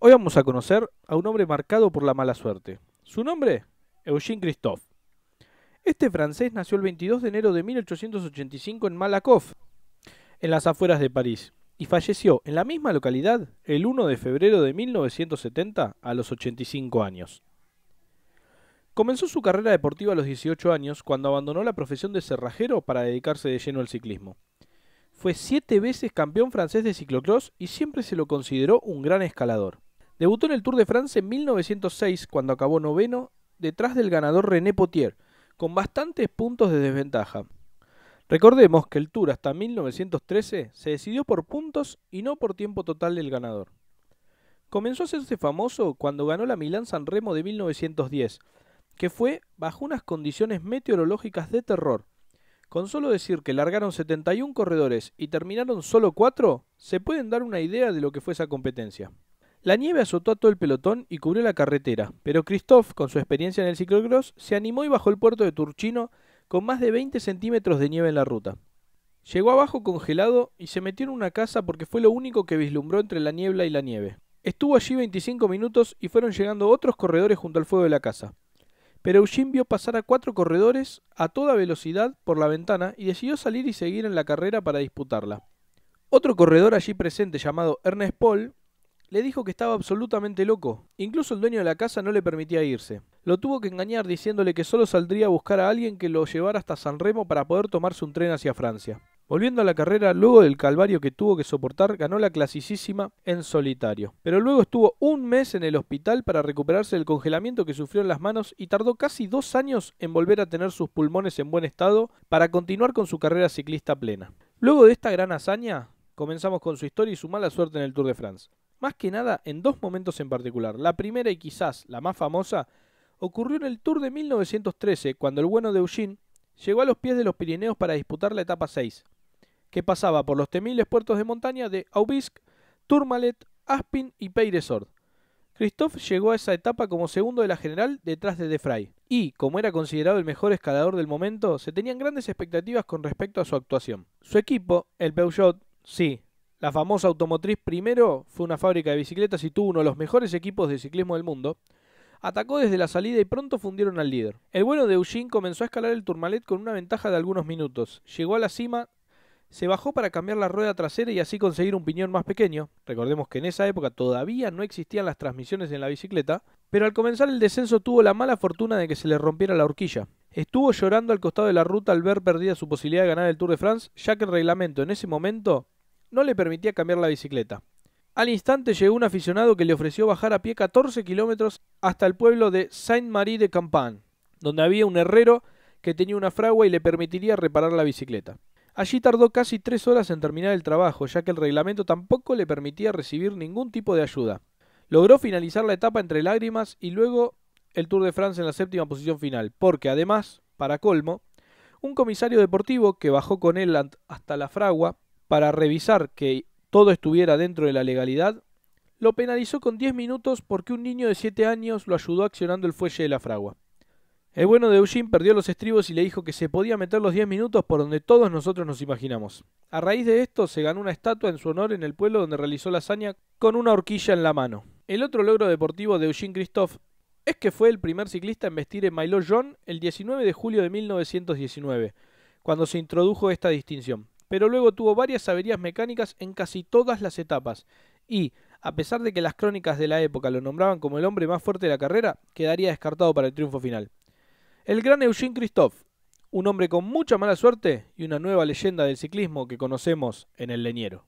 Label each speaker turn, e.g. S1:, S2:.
S1: Hoy vamos a conocer a un hombre marcado por la mala suerte. Su nombre, Eugene Christophe. Este francés nació el 22 de enero de 1885 en Malakoff, en las afueras de París, y falleció en la misma localidad el 1 de febrero de 1970 a los 85 años. Comenzó su carrera deportiva a los 18 años cuando abandonó la profesión de cerrajero para dedicarse de lleno al ciclismo. Fue siete veces campeón francés de ciclocross y siempre se lo consideró un gran escalador. Debutó en el Tour de Francia en 1906 cuando acabó noveno detrás del ganador René Potier, con bastantes puntos de desventaja. Recordemos que el Tour hasta 1913 se decidió por puntos y no por tiempo total del ganador. Comenzó a hacerse famoso cuando ganó la Milán San Remo de 1910, que fue bajo unas condiciones meteorológicas de terror. Con solo decir que largaron 71 corredores y terminaron solo 4, se pueden dar una idea de lo que fue esa competencia. La nieve azotó a todo el pelotón y cubrió la carretera, pero Christophe, con su experiencia en el ciclocross, se animó y bajó el puerto de Turchino con más de 20 centímetros de nieve en la ruta. Llegó abajo congelado y se metió en una casa porque fue lo único que vislumbró entre la niebla y la nieve. Estuvo allí 25 minutos y fueron llegando otros corredores junto al fuego de la casa. Pero Eugene vio pasar a cuatro corredores a toda velocidad por la ventana y decidió salir y seguir en la carrera para disputarla. Otro corredor allí presente llamado Ernest Paul le dijo que estaba absolutamente loco. Incluso el dueño de la casa no le permitía irse. Lo tuvo que engañar diciéndole que solo saldría a buscar a alguien que lo llevara hasta San Remo para poder tomarse un tren hacia Francia. Volviendo a la carrera, luego del calvario que tuvo que soportar, ganó la clasicísima en solitario. Pero luego estuvo un mes en el hospital para recuperarse del congelamiento que sufrió en las manos y tardó casi dos años en volver a tener sus pulmones en buen estado para continuar con su carrera ciclista plena. Luego de esta gran hazaña, comenzamos con su historia y su mala suerte en el Tour de France más que nada en dos momentos en particular. La primera y quizás la más famosa ocurrió en el Tour de 1913, cuando el bueno de Eugene llegó a los pies de los Pirineos para disputar la etapa 6, que pasaba por los temibles puertos de montaña de Aubisque, Tourmalet, Aspin y Peyresord. Christophe llegó a esa etapa como segundo de la general detrás de Defray, y, como era considerado el mejor escalador del momento, se tenían grandes expectativas con respecto a su actuación. Su equipo, el Peugeot, sí, la famosa automotriz primero fue una fábrica de bicicletas y tuvo uno de los mejores equipos de ciclismo del mundo. Atacó desde la salida y pronto fundieron al líder. El bueno de Eugene comenzó a escalar el Tourmalet con una ventaja de algunos minutos. Llegó a la cima, se bajó para cambiar la rueda trasera y así conseguir un piñón más pequeño. Recordemos que en esa época todavía no existían las transmisiones en la bicicleta, pero al comenzar el descenso tuvo la mala fortuna de que se le rompiera la horquilla. Estuvo llorando al costado de la ruta al ver perdida su posibilidad de ganar el Tour de France, ya que el reglamento en ese momento no le permitía cambiar la bicicleta. Al instante llegó un aficionado que le ofreció bajar a pie 14 kilómetros hasta el pueblo de Saint-Marie de campagne donde había un herrero que tenía una fragua y le permitiría reparar la bicicleta. Allí tardó casi tres horas en terminar el trabajo, ya que el reglamento tampoco le permitía recibir ningún tipo de ayuda. Logró finalizar la etapa entre lágrimas y luego el Tour de Francia en la séptima posición final, porque además, para colmo, un comisario deportivo que bajó con él hasta la fragua para revisar que todo estuviera dentro de la legalidad, lo penalizó con 10 minutos porque un niño de 7 años lo ayudó accionando el fuelle de la fragua. El bueno de Eugene perdió los estribos y le dijo que se podía meter los 10 minutos por donde todos nosotros nos imaginamos. A raíz de esto se ganó una estatua en su honor en el pueblo donde realizó la hazaña con una horquilla en la mano. El otro logro deportivo de Eugene Christophe es que fue el primer ciclista en vestir en Milo John el 19 de julio de 1919, cuando se introdujo esta distinción pero luego tuvo varias averías mecánicas en casi todas las etapas y, a pesar de que las crónicas de la época lo nombraban como el hombre más fuerte de la carrera, quedaría descartado para el triunfo final. El gran Eugene Christophe, un hombre con mucha mala suerte y una nueva leyenda del ciclismo que conocemos en el leñero.